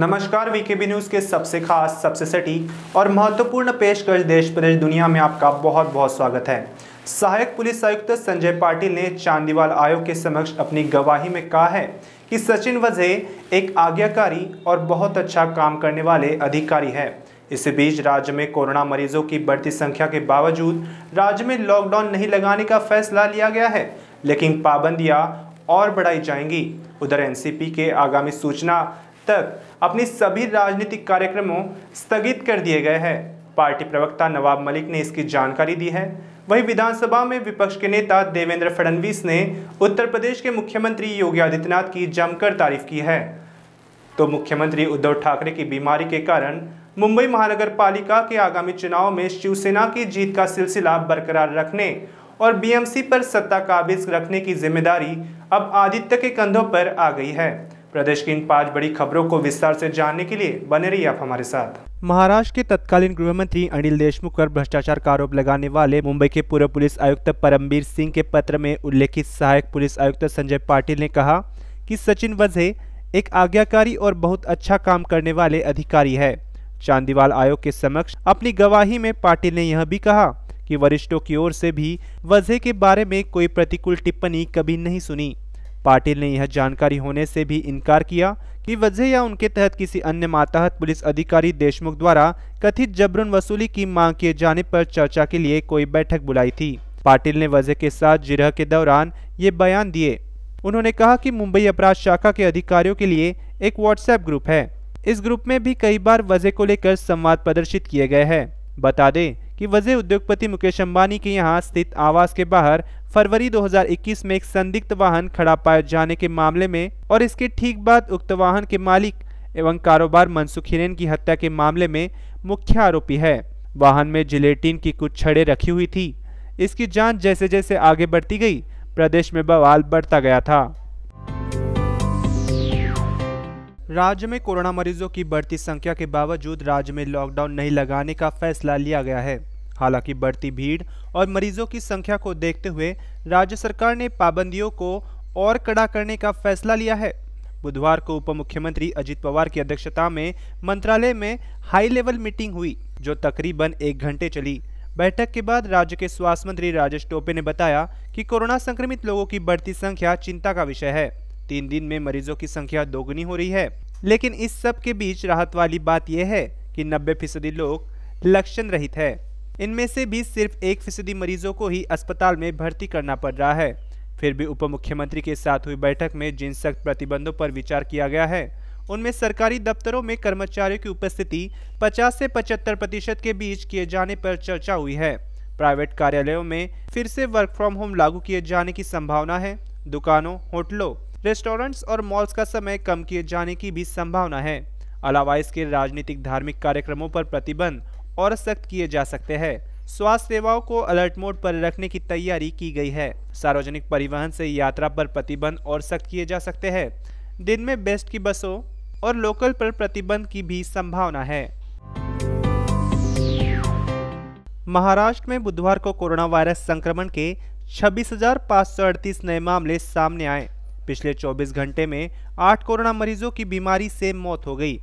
नमस्कार VKB news के सबसे खास सबसे सटीक और महत्वपूर्ण पेशकश देश प्रदेश दुनिया में आपका बहुत बहुत स्वागत है सहायक पुलिस आयुक्त संजय पाटिल ने चांदीवाल आयोग के समक्ष अपनी गवाही में कहा है कि सचिन वजह एक आज्ञाकारी और बहुत अच्छा काम करने वाले अधिकारी है इस बीच राज्य में कोरोना मरीजों की बढ़ती संख्या के बावजूद राज्य में लॉकडाउन नहीं लगाने का फैसला लिया गया है लेकिन पाबंदियां और बढ़ाई जाएंगी उधर एनसीपी के आगामी सूचना तक अपने सभी राजनीतिक कार्यक्रमों स्थगित कर दिए गए हैं पार्टी प्रवक्ता नवाब मलिक ने इसकी जानकारी दी है वहीं विधानसभा में विपक्ष के नेता देवेंद्र फडणवीस ने उत्तर प्रदेश के मुख्यमंत्री योगी आदित्यनाथ की जमकर तारीफ की है तो मुख्यमंत्री उद्धव ठाकरे की बीमारी के कारण मुंबई महानगर पालिका के आगामी चुनाव में शिवसेना की जीत का सिलसिला बरकरार रखने और बीएमसी पर सत्ता काबिज रखने की जिम्मेदारी अब आदित्य के कंधों पर आ गई है प्रदेश की इन पांच बड़ी खबरों को विस्तार से जानने के लिए बने रहिए आप हमारे साथ महाराष्ट्र के तत्कालीन गृह मंत्री अनिल देशमुख पर भ्रष्टाचार का आरोप लगाने वाले मुंबई के पूर्व पुलिस आयुक्त परमबीर सिंह के पत्र में उल्लेखित सहायक पुलिस आयुक्त संजय पाटिल ने कहा कि सचिन वजह एक आज्ञाकारी और बहुत अच्छा काम करने वाले अधिकारी है चांदीवाल आयोग के समक्ष अपनी गवाही में पाटिल ने यह भी कहा कि वरिष्ठों की ओर से भी वजह के बारे में कोई प्रतिकूल टिप्पणी कभी नहीं सुनी पाटिल ने यह जानकारी होने से भी इनकार किया कि वजह या उनके तहत किसी अन्य माताहत पुलिस अधिकारी देशमुख द्वारा कथित जबरन वसूली की मांग किए जाने पर चर्चा के लिए कोई बैठक बुलाई थी पाटिल ने वजह के साथ जिरह के दौरान ये बयान दिए उन्होंने कहा कि मुंबई अपराध शाखा के अधिकारियों के लिए एक व्हाट्सएप ग्रुप है इस ग्रुप में भी कई बार वजह को लेकर संवाद प्रदर्शित किए गए हैं बता दें कि वजह उद्योगपति मुकेश अंबानी के यहाँ स्थित आवास के बाहर फरवरी 2021 में एक संदिग्ध वाहन खड़ा पाए जाने के मामले में और इसके ठीक बाद उक्त वाहन के मालिक एवं कारोबार मनसुख हिरेन की हत्या के मामले में मुख्य आरोपी है वाहन में जिलेटिन की कुछ छड़े रखी हुई थी इसकी जांच जैसे जैसे आगे बढ़ती गई प्रदेश में बवाल बढ़ता गया था राज्य में कोरोना मरीजों की बढ़ती संख्या के बावजूद राज्य में लॉकडाउन नहीं लगाने का फैसला लिया गया है हालांकि बढ़ती भीड़ और मरीजों की संख्या को देखते हुए राज्य सरकार ने पाबंदियों को और कड़ा करने का फैसला लिया है बुधवार को उप मुख्यमंत्री अजित पवार की अध्यक्षता में मंत्रालय में हाई लेवल मीटिंग हुई जो तकरीबन एक घंटे चली बैठक के बाद राज्य के स्वास्थ्य मंत्री राजेश टोपे ने बताया कि कोरोना संक्रमित लोगों की बढ़ती संख्या चिंता का विषय है तीन दिन में मरीजों की संख्या दोगुनी हो रही है लेकिन इस सब के बीच राहत वाली बात यह है कि नब्बे फीसदी लोग लक्षण रहित है इनमें से भी सिर्फ एक फीसदी मरीजों को ही अस्पताल में भर्ती करना पड़ रहा है फिर भी उप मुख्यमंत्री के साथ हुई बैठक में जिन सख्त प्रतिबंधों पर विचार किया गया है उनमें सरकारी दफ्तरों में कर्मचारियों की उपस्थिति 50 से 75 प्रतिशत के बीच किए जाने पर चर्चा हुई है प्राइवेट कार्यालयों में फिर से वर्क फ्रॉम होम लागू किए जाने की संभावना है दुकानों होटलों रेस्टोरेंट्स और मॉल्स का समय कम किए जाने की भी संभावना है अलावा इसके राजनीतिक धार्मिक कार्यक्रमों पर प्रतिबंध और सख्त किए जा सकते हैं स्वास्थ्य सेवाओं को अलर्ट मोड पर रखने की तैयारी की गई है सार्वजनिक परिवहन से यात्रा पर प्रतिबंध और सख्त किए जा सकते हैं दिन में बेस्ट की बसों और लोकल पर प्रतिबंध की भी संभावना है महाराष्ट्र में बुधवार को कोरोना वायरस संक्रमण के छब्बीस नए मामले सामने आए पिछले 24 घंटे में आठ कोरोना मरीजों की बीमारी से मौत हो गई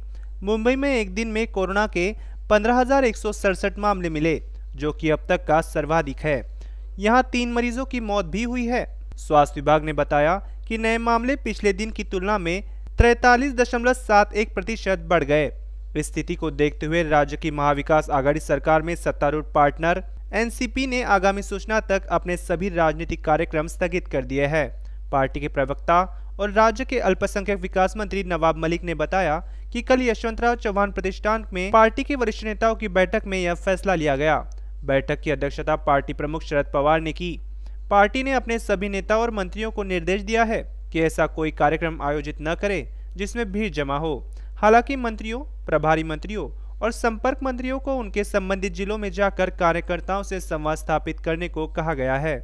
मुंबई में एक दिन में कोरोना के पंद्रह मामले मिले जो कि अब तक का सर्वाधिक है यहाँ तीन मरीजों की मौत भी हुई है स्वास्थ्य विभाग ने बताया कि नए मामले पिछले दिन की तुलना में तैतालीस दशमलव सात एक प्रतिशत बढ़ गए स्थिति को देखते हुए राज्य की महाविकास आघाड़ी सरकार में सत्तारूढ़ पार्टनर एनसीपी ने आगामी सूचना तक अपने सभी राजनीतिक कार्यक्रम स्थगित कर दिए हैं पार्टी के प्रवक्ता और राज्य के अल्पसंख्यक विकास मंत्री नवाब मलिक ने बताया कि कल यशवंतराव चौहान प्रतिष्ठान में पार्टी के वरिष्ठ नेताओं की बैठक में यह फैसला लिया गया बैठक की अध्यक्षता पार्टी प्रमुख शरद पवार ने की पार्टी ने अपने सभी नेता और मंत्रियों को निर्देश दिया है कि ऐसा कोई कार्यक्रम आयोजित न करे जिसमें भीड़ जमा हो हालांकि मंत्रियों प्रभारी मंत्रियों और संपर्क मंत्रियों को उनके संबंधित जिलों में जाकर कार्यकर्ताओं से संवाद स्थापित करने को कहा गया है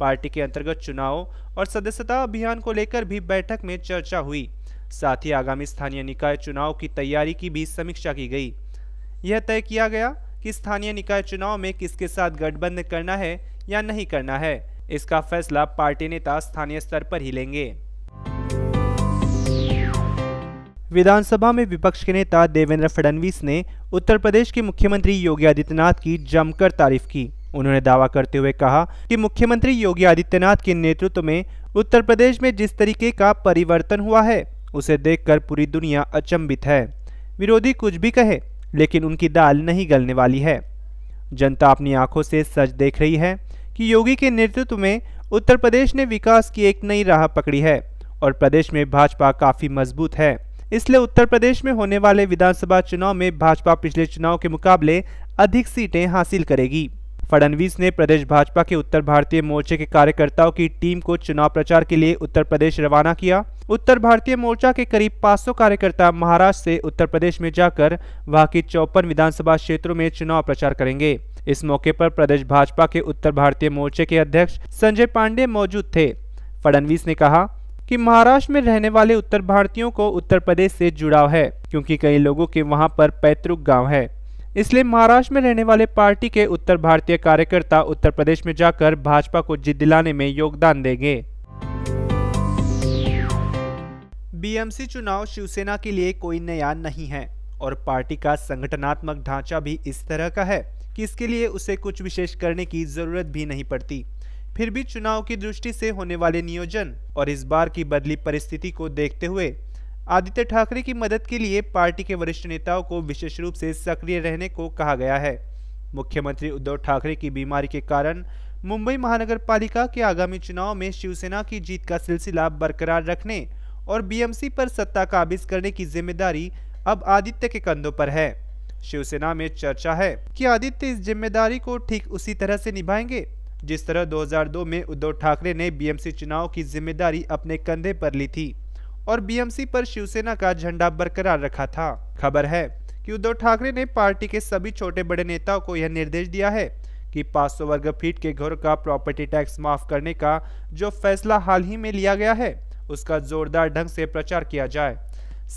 पार्टी के अंतर्गत चुनाव और सदस्यता अभियान को लेकर भी बैठक में चर्चा हुई साथ ही आगामी स्थानीय निकाय चुनाव की तैयारी की भी समीक्षा की गई यह तय किया गया कि स्थानीय निकाय चुनाव में किसके साथ गठबंधन करना है या नहीं करना है इसका फैसला पार्टी नेता स्थानीय स्तर पर ही लेंगे विधानसभा में विपक्ष के नेता देवेंद्र फडणवीस ने उत्तर प्रदेश के मुख्यमंत्री योगी आदित्यनाथ की जमकर तारीफ की उन्होंने दावा करते हुए कहा कि मुख्यमंत्री योगी आदित्यनाथ के नेतृत्व में उत्तर प्रदेश में जिस तरीके का परिवर्तन हुआ है उसे देखकर पूरी दुनिया अचंभित है विरोधी कुछ भी कहे लेकिन उनकी दाल नहीं गलने वाली है जनता अपनी आंखों से सच देख रही है कि योगी के नेतृत्व में उत्तर प्रदेश ने विकास की एक नई राह पकड़ी है और प्रदेश में भाजपा काफ़ी मजबूत है इसलिए उत्तर प्रदेश में होने वाले विधानसभा चुनाव में भाजपा पिछले चुनाव के मुकाबले अधिक सीटें हासिल करेगी फडणवीस ने प्रदेश भाजपा के उत्तर भारतीय मोर्चे के कार्यकर्ताओं की टीम को चुनाव प्रचार के लिए उत्तर प्रदेश रवाना किया उत्तर भारतीय मोर्चा के करीब 500 कार्यकर्ता महाराष्ट्र से उत्तर प्रदेश में जाकर वहां की चौपन विधानसभा क्षेत्रों में चुनाव प्रचार करेंगे इस मौके पर प्रदेश भाजपा के उत्तर भारतीय मोर्चे के अध्यक्ष संजय पांडे मौजूद थे फडणवीस ने कहा कि महाराष्ट्र में रहने वाले उत्तर भारतीयों को उत्तर प्रदेश से जुड़ाव है क्योंकि कई लोगों के वहां पर पैतृक गांव है इसलिए महाराष्ट्र में रहने वाले पार्टी के उत्तर भारतीय कार्यकर्ता उत्तर प्रदेश में जाकर भाजपा को जीत दिलाने में योगदान देंगे बीएमसी चुनाव शिवसेना के लिए कोई नया नहीं है और पार्टी का संगठनात्मक ढांचा भी इस तरह का है कि इसके लिए उसे कुछ विशेष करने की जरूरत भी नहीं पड़ती फिर भी चुनाव की दृष्टि से होने वाले नियोजन और इस बार की बदली परिस्थिति को देखते हुए आदित्य ठाकरे की मदद के लिए पार्टी के वरिष्ठ नेताओं को विशेष रूप से सक्रिय रहने को कहा गया है मुख्यमंत्री उद्धव ठाकरे की बीमारी के कारण मुंबई महानगर पालिका के आगामी चुनाव में शिवसेना की जीत का सिलसिला बरकरार रखने और बीएमसी पर सत्ता काबिज करने की जिम्मेदारी अब आदित्य के कंधों पर है शिवसेना में चर्चा है कि आदित्य इस जिम्मेदारी को ठीक उसी तरह से निभाएंगे जिस तरह 2002 में उद्धव ठाकरे ने बीएमसी चुनाव की जिम्मेदारी अपने कंधे पर ली थी और बीएमसी पर शिवसेना का झंडा बरकरार रखा था खबर है कि उद्धव ठाकरे ने पार्टी के सभी छोटे बड़े नेताओं को यह निर्देश दिया है कि 500 वर्ग फीट के घरों का प्रॉपर्टी टैक्स माफ करने का जो फैसला हाल ही में लिया गया है उसका जोरदार ढंग से प्रचार किया जाए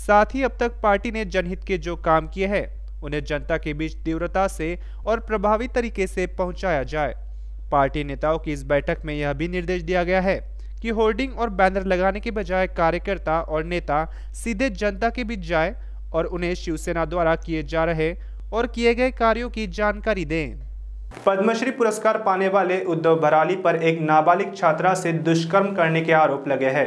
साथ ही अब तक पार्टी ने जनहित के जो काम किए हैं उन्हें जनता के बीच तीव्रता से और प्रभावी तरीके से पहुंचाया जाए पार्टी नेताओं की इस बैठक में यह भी निर्देश दिया गया है कि होर्डिंग और बैनर लगाने के बजाय कार्यकर्ता और नेता सीधे जनता के बीच जाए और उन्हें शिवसेना द्वारा किए जा रहे और किए गए कार्यों की जानकारी दें पद्मश्री पुरस्कार पाने वाले उद्धव भराली पर एक नाबालिग छात्रा से दुष्कर्म करने के आरोप लगे हैं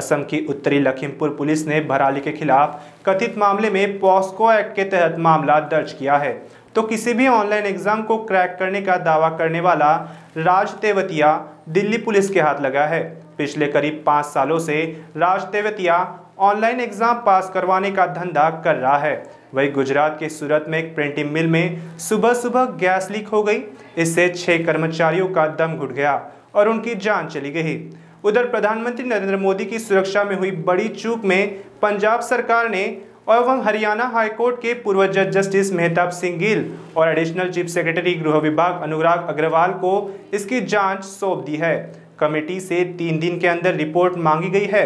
असम की उत्तरी लखीमपुर पुलिस ने भराली के खिलाफ कथित मामले में पॉस्को एक्ट के तहत मामला दर्ज किया है तो किसी भी ऑनलाइन एग्जाम को क्रैक करने का दावा करने वाला राज तेवतिया दिल्ली पुलिस के हाथ लगा है पिछले करीब पाँच सालों से Raj Tewatia online exam pass करवाने का धंधा कर रहा है वही गुजरात के सूरत में एक प्रिंटिंग मिल में सुबह सुबह गैस लीक हो गई इससे छः कर्मचारियों का दम घुट गया और उनकी जान चली गई उधर प्रधानमंत्री नरेंद्र मोदी की सुरक्षा में हुई बड़ी चूक में पंजाब सरकार ने एवं हरियाणा हाईकोर्ट के पूर्व जज जस्टिस मेहताब सिंह गिल और एडिशनल चीफ सेक्रेटरी गृह विभाग अनुराग अग्रवाल को इसकी जांच सौंप दी है कमेटी से तीन दिन के अंदर रिपोर्ट मांगी गई है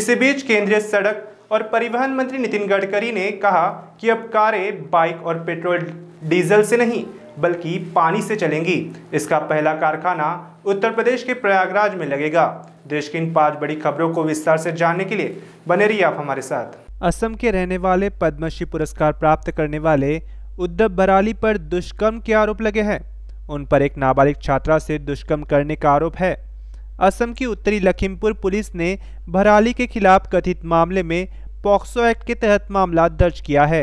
इसी बीच केंद्रीय सड़क और परिवहन मंत्री नितिन गडकरी ने कहा कि अब कारें बाइक और पेट्रोल डीजल से नहीं बल्कि पानी से चलेंगी इसका पहला कारखाना उत्तर प्रदेश के प्रयागराज में लगेगा देश की इन पांच बड़ी खबरों को विस्तार से जानने के लिए बने रहिए आप हमारे साथ असम के रहने वाले पद्मश्री पुरस्कार प्राप्त करने वाले उद्धव बराली पर दुष्कर्म के आरोप लगे हैं उन पर एक नाबालिग छात्रा से दुष्कर्म करने का आरोप है असम की उत्तरी लखीमपुर पुलिस ने भराली के खिलाफ कथित मामले में पॉक्सो एक्ट के तहत मामला दर्ज किया है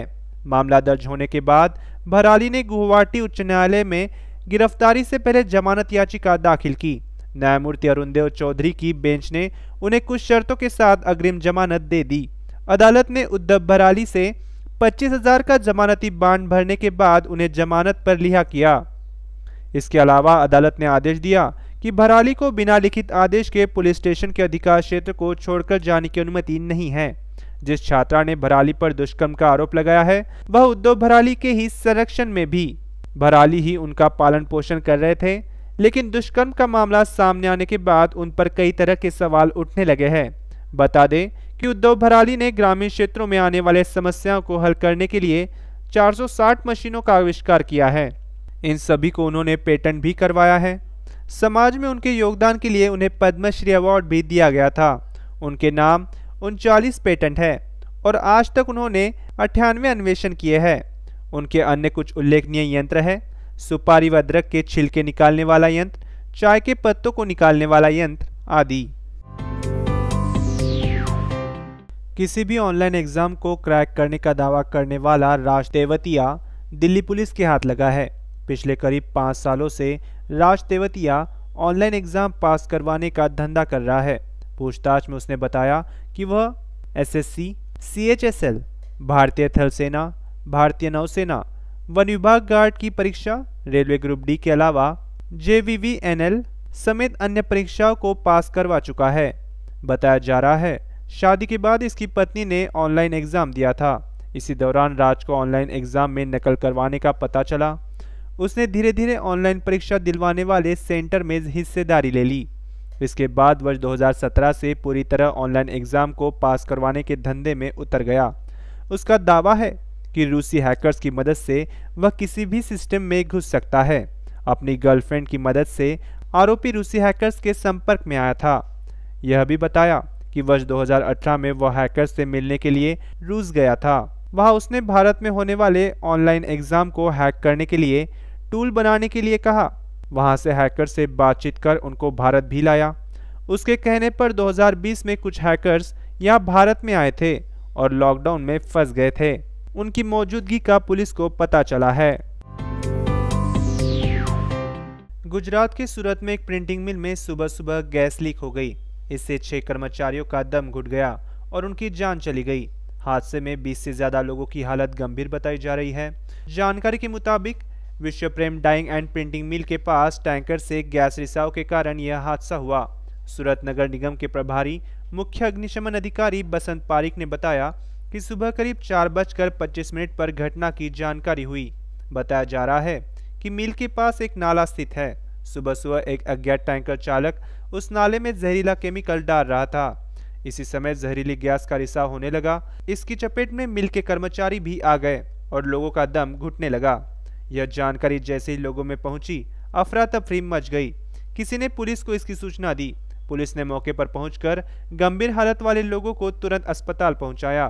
मामला दर्ज होने के बाद भराली ने गुवाहाटी उच्च न्यायालय में गिरफ्तारी से पहले जमानत याचिका दाखिल की न्यायमूर्ति अरुण देव चौधरी की बेंच ने उन्हें कुछ शर्तों के साथ अग्रिम जमानत दे दी अदालत ने उद्धव भराली से पच्चीस हजार का जमानती बांड भरने के बाद उन्हें जमानत पर लिहा किया इसके अलावा अदालत ने आदेश दिया कि भराली को बिना लिखित आदेश के पुलिस स्टेशन के अधिकार क्षेत्र को छोड़कर जाने की अनुमति नहीं है जिस छात्रा ने भराली पर दुष्कर्म का आरोप लगाया है वह उद्धव भराली के ही संरक्षण में भी भराली ही उनका पालन पोषण कर रहे थे लेकिन दुष्कर्म का मामला सामने आने के बाद उन पर कई तरह के सवाल उठने लगे हैं बता दें कि उद्धव भराली ने ग्रामीण क्षेत्रों में आने वाले समस्याओं को हल करने के लिए 460 मशीनों का आविष्कार किया है इन सभी को उन्होंने पेटेंट भी करवाया है समाज में उनके योगदान के लिए उन्हें पद्मश्री अवार्ड भी दिया गया था उनके नाम उनचालीस पेटेंट है और आज तक उन्होंने अठानवे अन्वेषण किए हैं उनके अन्य कुछ उल्लेखनीय यंत्र हैं सुपारी व अदरक के छिलके निकालने वाला यंत्र चाय के पत्तों को निकालने वाला यंत्र आदि किसी भी ऑनलाइन एग्जाम को क्रैक करने का दावा करने वाला राज देवतिया दिल्ली पुलिस के हाथ लगा है पिछले करीब पाँच सालों से Raj Tewatia online exam pass करवाने का धंधा कर रहा है पूछताछ में उसने बताया कि वह एसएससी, सीएचएसएल, भारतीय थल सेना भारतीय नौसेना वन विभाग गार्ड की परीक्षा रेलवे ग्रुप डी के अलावा जे समेत अन्य परीक्षाओं को पास करवा चुका है बताया जा रहा है शादी के बाद इसकी पत्नी ने ऑनलाइन एग्ज़ाम दिया था इसी दौरान राज को ऑनलाइन एग्ज़ाम में नकल करवाने का पता चला उसने धीरे धीरे ऑनलाइन परीक्षा दिलवाने वाले सेंटर में हिस्सेदारी ले ली इसके बाद वर्ष 2017 से पूरी तरह ऑनलाइन एग्ज़ाम को पास करवाने के धंधे में उतर गया उसका दावा है कि रूसी हैकर्स की मदद से वह किसी भी सिस्टम में घुस सकता है अपनी गर्लफ्रेंड की मदद से आरोपी रूसी हैकर्स के संपर्क में आया था यह भी बताया कि वर्ष 2018 में वह हैकर्स से मिलने के लिए रूस गया था वहाँ उसने भारत में होने वाले ऑनलाइन एग्ज़ाम को हैक करने के लिए टूल बनाने के लिए कहा वहां से हैकर से बातचीत कर उनको भारत भी लाया उसके कहने पर 2020 में कुछ हैकर्स यहाँ भारत में आए थे और लॉकडाउन में फंस गए थे उनकी मौजूदगी का पुलिस को पता चला है गुजरात के सूरत में एक प्रिंटिंग मिल में सुबह सुबह गैस लीक हो गई इससे छह कर्मचारियों का दम घुट गया और उनकी जान चली गई हादसे में 20 से ज्यादा लोगों की हालत गंभीर बताई जा रही है जानकारी के मुताबिक Vishwa Prem dyeing and printing mill के पास टैंकर से गैस रिसाव के कारण यह हादसा हुआ सूरत नगर निगम के प्रभारी मुख्य अग्निशमन अधिकारी बसंत पारिक ने बताया कि सुबह करीब चार बजकर पच्चीस मिनट पर घटना की जानकारी हुई बताया जा रहा है कि मिल के पास एक नाला स्थित है सुबह सुबह एक अज्ञात टैंकर चालक उस नाले में जहरीला केमिकल डाल रहा था इसी समय जहरीली गैस का रिसाव होने लगा इसकी चपेट में मिल के कर्मचारी भी आ गए और लोगों का दम घुटने लगा यह जानकारी जैसे ही लोगों में पहुंची अफरा तफरी मच गई किसी ने पुलिस को इसकी सूचना दी पुलिस ने मौके पर पहुंचकर गंभीर हालत वाले लोगों को तुरंत अस्पताल पहुंचाया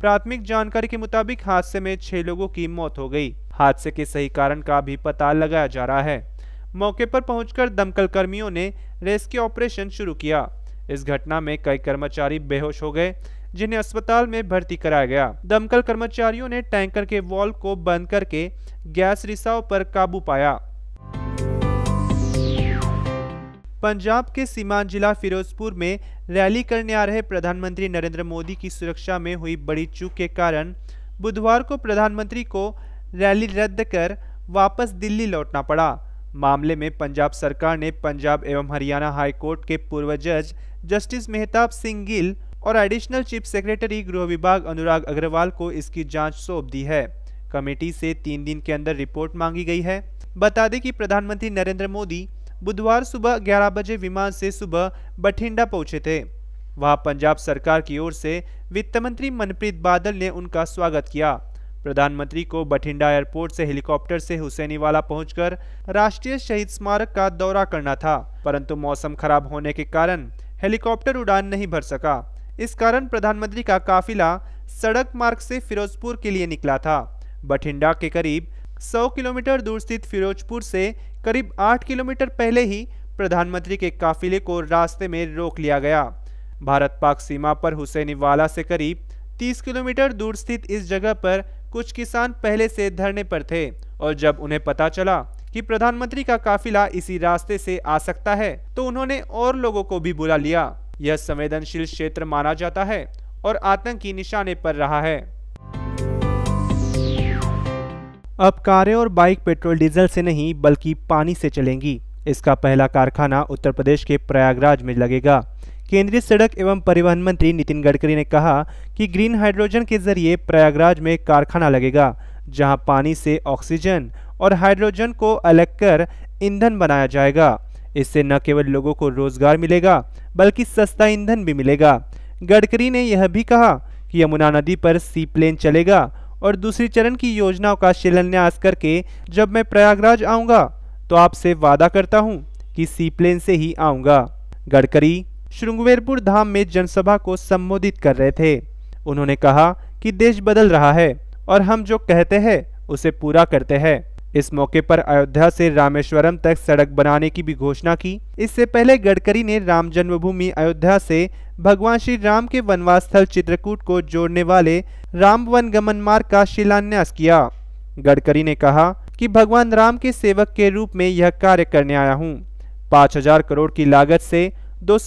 प्राथमिक जानकारी के मुताबिक हादसे में छह लोगों की मौत हो गई हादसे के सही कारण का भी पता लगाया जा रहा है मौके पर पहुंचकर दमकल कर्मियों ने रेस्क्यू ऑपरेशन शुरू किया इस घटना में कई कर्मचारी बेहोश हो गए जिन्हें अस्पताल में भर्ती कराया गया दमकल कर्मचारियों ने टैंकर के वॉल्व को बंद करके गैस रिसाव पर काबू पाया पंजाब के सीमांत जिला फिरोजपुर में रैली करने आ रहे प्रधानमंत्री नरेंद्र मोदी की सुरक्षा में हुई बड़ी चूक के कारण बुधवार को प्रधानमंत्री को रैली रद्द कर वापस दिल्ली लौटना पड़ा मामले में पंजाब सरकार ने पंजाब एवं हरियाणा हाईकोर्ट के पूर्व जज जस्टिस मेहताब सिंह गिल और एडिशनल चीफ सेक्रेटरी गृह विभाग अनुराग अग्रवाल को इसकी जांच सौंप दी है कमेटी से तीन दिन के अंदर रिपोर्ट मांगी गई है बता दें कि प्रधानमंत्री नरेंद्र मोदी बुधवार सुबह ग्यारह बजे विमान से सुबह बठिंडा पहुंचे थे वहां पंजाब सरकार की ओर से वित्त मंत्री मनप्रीत बादल ने उनका स्वागत किया प्रधानमंत्री को बठिंडा एयरपोर्ट से हेलीकॉप्टर से हुसैनीवाला पहुंचकर राष्ट्रीय शहीद स्मारक का दौरा करना था परंतु मौसम खराब होने के कारण हेलीकॉप्टर उड़ान नहीं भर सका इस कारण प्रधानमंत्री का काफिला सड़क मार्ग से फिरोजपुर के लिए निकला था बठिंडा के करीब 100 किलोमीटर दूर स्थित फिरोजपुर से करीब 8 किलोमीटर पहले ही प्रधानमंत्री के काफिले को रास्ते में रोक लिया गया भारत पाक सीमा पर हुसैनीवाला से करीब 30 किलोमीटर दूर स्थित इस जगह पर कुछ किसान पहले से धरने पर थे और जब उन्हें पता चला कि प्रधानमंत्री का काफिला इसी रास्ते से आ सकता है तो उन्होंने और लोगों को भी बुला लिया यह संवेदनशील क्षेत्र माना जाता है और आतंकी निशाने पर रहा है अब कारें और बाइक पेट्रोल डीजल से नहीं बल्कि पानी से चलेंगी इसका पहला कारखाना उत्तर प्रदेश के प्रयागराज में लगेगा केंद्रीय सड़क एवं परिवहन मंत्री नितिन गडकरी ने कहा कि ग्रीन हाइड्रोजन के जरिए प्रयागराज में कारखाना लगेगा जहां पानी से ऑक्सीजन और हाइड्रोजन को अलग कर ईंधन बनाया जाएगा इससे न केवल लोगों को रोजगार मिलेगा बल्कि सस्ता ईंधन भी मिलेगा गडकरी ने यह भी कहा कि यमुना नदी पर सी प्लेन चलेगा और दूसरे चरण की योजनाओं का शिलान्यास करके जब मैं प्रयागराज आऊँगा तो आपसे वादा करता हूँ कि सी प्लेन से ही आऊँगा गडकरी श्रृंगवेरपुर धाम में जनसभा को संबोधित कर रहे थे उन्होंने कहा कि देश बदल रहा है और हम जो कहते हैं उसे पूरा करते हैं इस मौके पर अयोध्या से रामेश्वरम तक सड़क बनाने की भी घोषणा की इससे पहले गडकरी ने राम जन्मभूमि अयोध्या से भगवान श्री राम के वनवास स्थल चित्रकूट को जोड़ने वाले राम वन गमन मार्ग का शिलान्यास किया गडकरी ने कहा कि भगवान राम के सेवक के रूप में यह कार्य करने आया हूँ पाँच हजार करोड़ की लागत से दो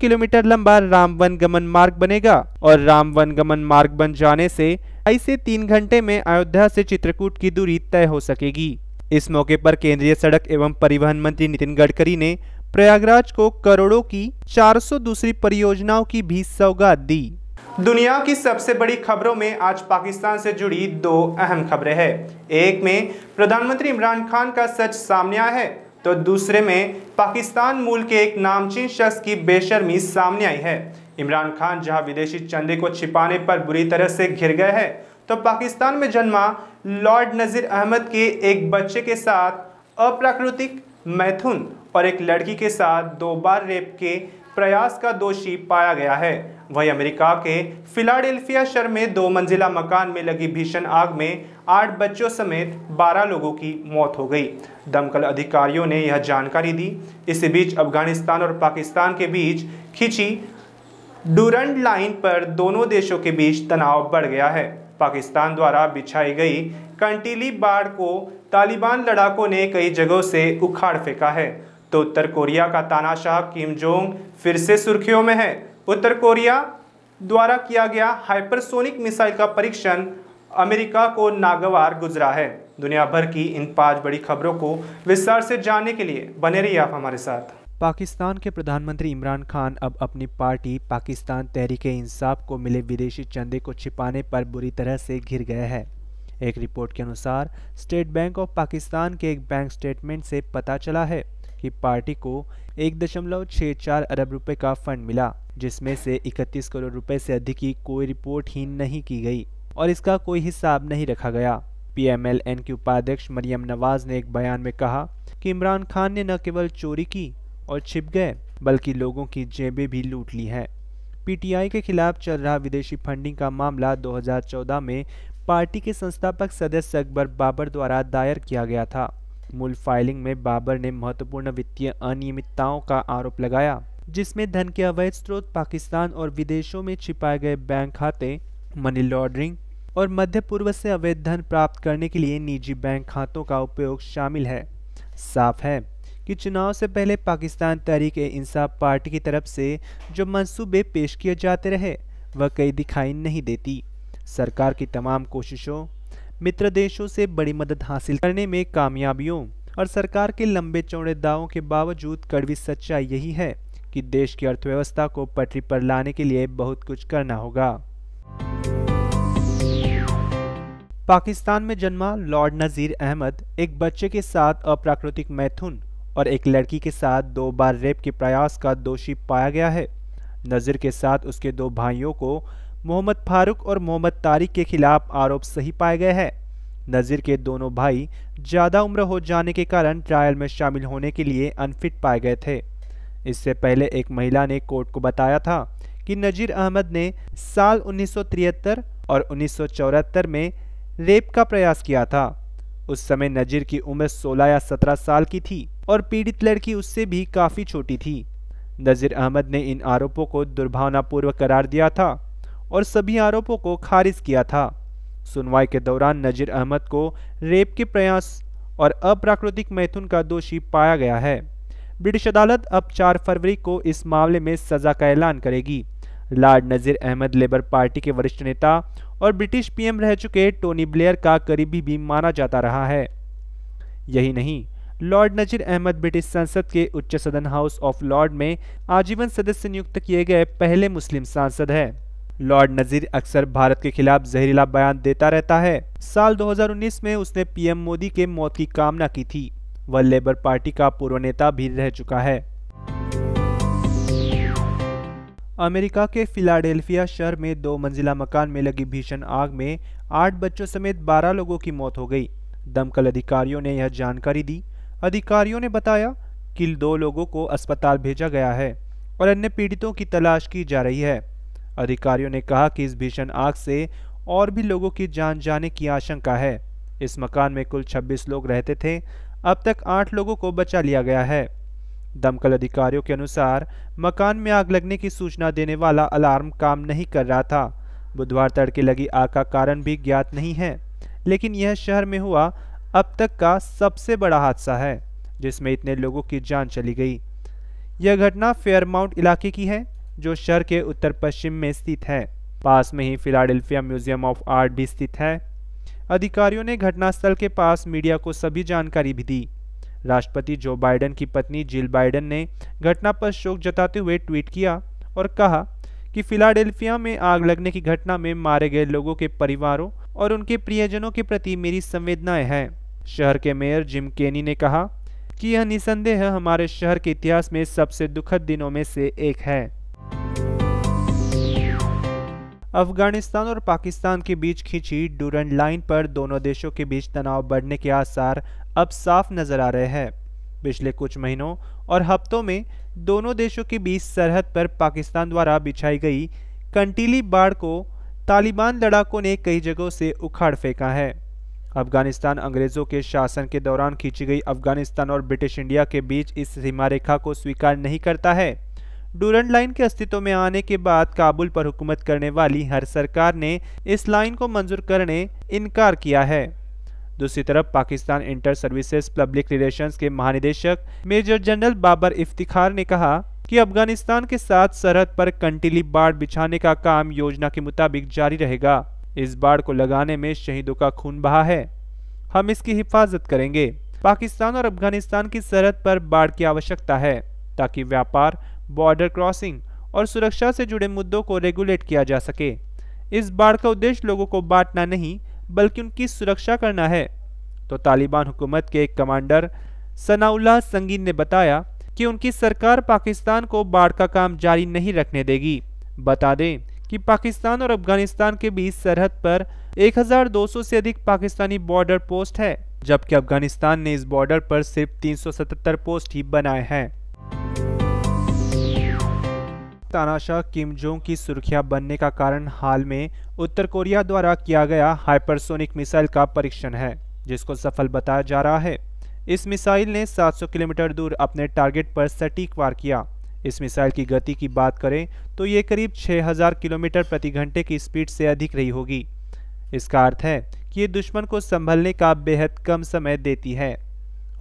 किलोमीटर लंबा राम वन गमन मार्ग बनेगा और राम वन गमन मार्ग बन जाने से ऐसे तीन घंटे में अयोध्या से चित्रकूट की दूरी तय हो सकेगी इस मौके पर केंद्रीय सड़क एवं परिवहन मंत्री नितिन गडकरी ने प्रयागराज को करोड़ों की 400 दूसरी परियोजनाओं की भी सौगात दी दुनिया की सबसे बड़ी खबरों में आज पाकिस्तान से जुड़ी दो अहम खबरें हैं एक में प्रधानमंत्री इमरान खान का सच सामने आया है तो दूसरे में पाकिस्तान मूल के एक नामचीन शख्स की बेशर्मी सामने आई है इमरान खान जहां विदेशी चंदे को छिपाने पर बुरी तरह से घिर गए हैं तो पाकिस्तान में जन्मा लॉर्ड नज़ीर अहमद के एक बच्चे के साथ अप्राकृतिक मैथुन और एक लड़की के साथ दो बार रेप के प्रयास का दोषी पाया गया है वहीं अमेरिका के फिलाडेल्फिया शहर में दो मंजिला मकान में लगी भीषण आग में आठ बच्चों समेत बारह लोगों की मौत हो गई दमकल अधिकारियों ने यह जानकारी दी इसी बीच अफगानिस्तान और पाकिस्तान के बीच खिंची डूरंड लाइन पर दोनों देशों के बीच तनाव बढ़ गया है पाकिस्तान द्वारा बिछाई गई कंटीली बाढ़ को तालिबान लड़ाकों ने कई जगहों से उखाड़ फेंका है तो उत्तर कोरिया का तानाशाह किम जोंग फिर से सुर्खियों में है उत्तर कोरिया द्वारा किया गया हाइपरसोनिक मिसाइल का परीक्षण अमेरिका को नागवार गुजरा है दुनिया भर की इन पांच बड़ी खबरों को विस्तार से जानने के लिए बने रहिए आप हमारे साथ पाकिस्तान के प्रधानमंत्री इमरान खान अब अपनी पार्टी पाकिस्तान तहरीक इंसाफ को मिले विदेशी चंदे को छिपाने पर बुरी तरह से घिर गए हैं एक रिपोर्ट के अनुसार स्टेट बैंक ऑफ पाकिस्तान के एक बैंक स्टेटमेंट से पता चला है कि पार्टी को एक दशमलव छः चार अरब रुपए का फंड मिला जिसमें से 31 करोड़ रुपए से अधिक की कोई रिपोर्ट ही नहीं की गई और इसका कोई हिसाब नहीं रखा गया पीएमएलएन के उपाध्यक्ष मरियम नवाज ने एक बयान में कहा कि इमरान खान ने न केवल चोरी की और छिप गए बल्कि लोगों की जेबें भी लूट ली हैं पीटीआई के खिलाफ चल रहा विदेशी फंडिंग का मामला 2014 में पार्टी के संस्थापक सदस्य अकबर बाबर द्वारा दायर किया गया था मूल फाइलिंग में बाबर ने महत्वपूर्ण वित्तीय अनियमितताओं का आरोप लगाया जिसमें धन के अवैध स्रोत पाकिस्तान और विदेशों में छिपाए गए बैंक खाते मनी लॉन्ड्रिंग और मध्य पूर्व से अवैध धन प्राप्त करने के लिए निजी बैंक खातों का उपयोग शामिल है साफ है कि चुनाव से पहले पाकिस्तान तहरीक इंसाफ पार्टी की तरफ से जो मंसूबे पेश किए जाते रहे वह कई दिखाई नहीं देती सरकार की तमाम कोशिशों मित्र देशों से बड़ी मदद हासिल करने में कामयाबियों और सरकार के लंबे चौड़े दावों के बावजूद कड़वी सच्चाई यही है कि देश की अर्थव्यवस्था को पटरी पर लाने के लिए बहुत कुछ करना होगा पाकिस्तान में जन्मा लॉर्ड नज़ीर अहमद एक बच्चे के साथ अप्राकृतिक मैथुन और एक लड़की के साथ दो बार रेप के प्रयास का दोषी पाया गया है नज़र के साथ उसके दो भाइयों को मोहम्मद फारूक और मोहम्मद तारिक के खिलाफ आरोप सही पाए गए हैं नजर के दोनों भाई ज़्यादा उम्र हो जाने के कारण ट्रायल में शामिल होने के लिए अनफिट पाए गए थे इससे पहले एक महिला ने कोर्ट को बताया था कि नजीर अहमद ने साल 1973 और 1974 में रेप का प्रयास किया था उस समय नजीर की उम्र 16 या 17 साल की थी और पीड़ित लड़की उससे भी काफ़ी छोटी थी नज़ीर अहमद ने इन आरोपों को दुर्भावनापूर्वक करार दिया था और सभी आरोपों को खारिज किया था सुनवाई के दौरान नजीर अहमद को रेप के प्रयास और अप्राकृतिक मैथुन का दोषी पाया गया है ब्रिटिश अदालत अब 4 फरवरी को इस मामले में सजा का ऐलान करेगी lord Nazir Ahmad labour party के वरिष्ठ नेता और ब्रिटिश पीएम रह चुके टोनी ब्लेयर का करीबी भी माना जाता रहा है यही नहीं लॉर्ड नजीर अहमद ब्रिटिश संसद के उच्च सदन हाउस ऑफ लॉर्ड में आजीवन सदस्य नियुक्त किए गए पहले मुस्लिम सांसद है लॉर्ड नजीर अक्सर भारत के खिलाफ जहरीला बयान देता रहता है साल 2019 में उसने पीएम मोदी के मौत की कामना की थी वह लेबर पार्टी का पूर्व नेता भी रह चुका है अमेरिका के फिलाडेल्फिया शहर में दो मंजिला मकान में लगी भीषण आग में आठ बच्चों समेत बारह लोगों की मौत हो गई दमकल अधिकारियों ने यह जानकारी दी अधिकारियों ने बताया कि दो लोगों को अस्पताल भेजा गया है और अन्य पीड़ितों की तलाश की जा रही है अधिकारियों ने कहा कि इस भीषण आग से और भी लोगों की जान जाने की आशंका है इस मकान में कुल 26 लोग रहते थे अब तक आठ लोगों को बचा लिया गया है दमकल अधिकारियों के अनुसार मकान में आग लगने की सूचना देने वाला अलार्म काम नहीं कर रहा था बुधवार तड़के लगी आग का कारण भी ज्ञात नहीं है लेकिन यह शहर में हुआ अब तक का सबसे बड़ा हादसा है जिसमें इतने लोगों की जान चली गई यह घटना फेयरमाउंट इलाके की है जो शहर के उत्तर पश्चिम में स्थित है पास में ही फिलाडेल्फिया म्यूजियम ऑफ आर्ट भी स्थित है अधिकारियों ने घटनास्थल के पास मीडिया को सभी जानकारी भी दी राष्ट्रपति जो बाइडेन की पत्नी जिल बाइडेन ने घटना पर शोक जताते हुए ट्वीट किया और कहा कि फिलाडेल्फिया में आग लगने की घटना में मारे गए लोगों के परिवारों और उनके प्रियजनों के प्रति मेरी संवेदनाएं हैं शहर के मेयर जिम केनी ने कहा कि यह निसंदेह हमारे शहर के इतिहास में सबसे दुखद दिनों में से एक है अफगानिस्तान और पाकिस्तान के बीच खींची डूरन लाइन पर दोनों देशों के बीच तनाव बढ़ने के आसार अब साफ नजर आ रहे हैं पिछले कुछ महीनों और हफ्तों में दोनों देशों के बीच सरहद पर पाकिस्तान द्वारा बिछाई गई कंटीली बाढ़ को तालिबान लड़ाकों ने कई जगहों से उखाड़ फेंका है अफगानिस्तान अंग्रेज़ों के शासन के दौरान खींची गई अफगानिस्तान और ब्रिटिश इंडिया के बीच इस सीमा रेखा को स्वीकार नहीं करता है डूरंड लाइन के अस्तित्व में आने के बाद काबुल पर हुकूमत करने वाली हर सरकार ने इस लाइन को मंजूर करने इनकार किया है दूसरी तरफ Pakistan inter services public relations के महानिदेशक मेजर जनरल बाबर इफ्तिखार ने कहा कि अफगानिस्तान के साथ सरहद पर कंटीली बाढ़ बिछाने का काम योजना के मुताबिक जारी रहेगा इस बाढ़ को लगाने में शहीदों का खून बहा है हम इसकी हिफाजत करेंगे पाकिस्तान और अफगानिस्तान की सरहद पर बाढ़ की आवश्यकता है ताकि व्यापार बॉर्डर क्रॉसिंग और सुरक्षा से जुड़े मुद्दों को रेगुलेट किया जा सके इस बाढ़ का उद्देश्य लोगों को बांटना नहीं बल्कि उनकी सुरक्षा करना है तो तालिबान हुकूमत के एक कमांडर सनाउल्लाह संगीन ने बताया कि उनकी सरकार पाकिस्तान को बाढ़ का काम जारी नहीं रखने देगी बता दें कि पाकिस्तान और अफगानिस्तान के बीच सरहद पर 1200 से अधिक पाकिस्तानी बॉर्डर पोस्ट है जबकि अफगानिस्तान ने इस बॉर्डर पर सिर्फ 377 पोस्ट ही बनाए हैं तानाशाह किम जोंग की सुर्खियां बनने का कारण हाल में उत्तर कोरिया द्वारा किया गया हाइपरसोनिक मिसाइल का परीक्षण है जिसको सफल बताया जा रहा है इस मिसाइल ने 700 किलोमीटर दूर अपने टारगेट पर सटीक वार किया इस मिसाइल की गति की बात करें तो ये करीब 6000 किलोमीटर प्रति घंटे की स्पीड से अधिक रही होगी इसका अर्थ है कि ये दुश्मन को संभलने का बेहद कम समय देती है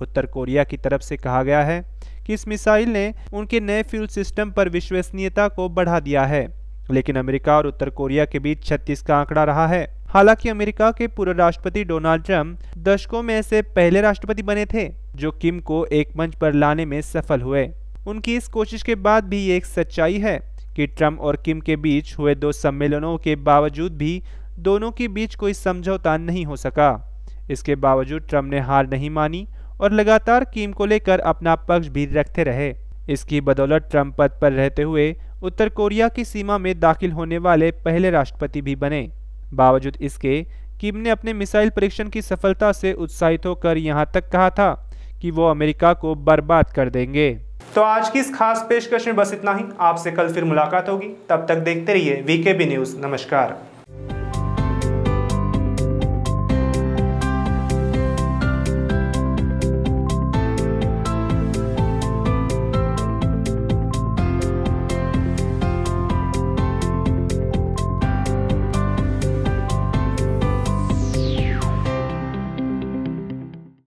उत्तर कोरिया की तरफ से कहा गया है कि इस मिसाइल ने उनके नए फ्यूल सिस्टम पर विश्वसनीयता को बढ़ा दिया है लेकिन अमेरिका और उत्तर कोरिया के बीच छत्तीस का आंकड़ा रहा है हालांकि अमेरिका के पूर्व राष्ट्रपति डोनाल्ड ट्रंप दशकों में से पहले राष्ट्रपति बने थे जो किम को एक मंच पर लाने में सफल हुए उनकी इस कोशिश के बाद भी एक सच्चाई है कि ट्रम्प और किम के बीच हुए दो सम्मेलनों के बावजूद भी दोनों के बीच कोई समझौता नहीं हो सका इसके बावजूद ट्रंप ने हार नहीं मानी और लगातार कीम को लेकर अपना पक्ष भी रखते रहे इसकी बदौलत ट्रंप पद पर रहते हुए उत्तर कोरिया की सीमा में दाखिल होने वाले पहले राष्ट्रपति भी बने बावजूद इसके किम ने अपने मिसाइल परीक्षण की सफलता से उत्साहित होकर यहाँ तक कहा था कि वो अमेरिका को बर्बाद कर देंगे तो आज की इस खास पेशकश में बस इतना ही आपसे कल फिर मुलाकात होगी तब तक देखते रहिए वीकेबी न्यूज़ नमस्कार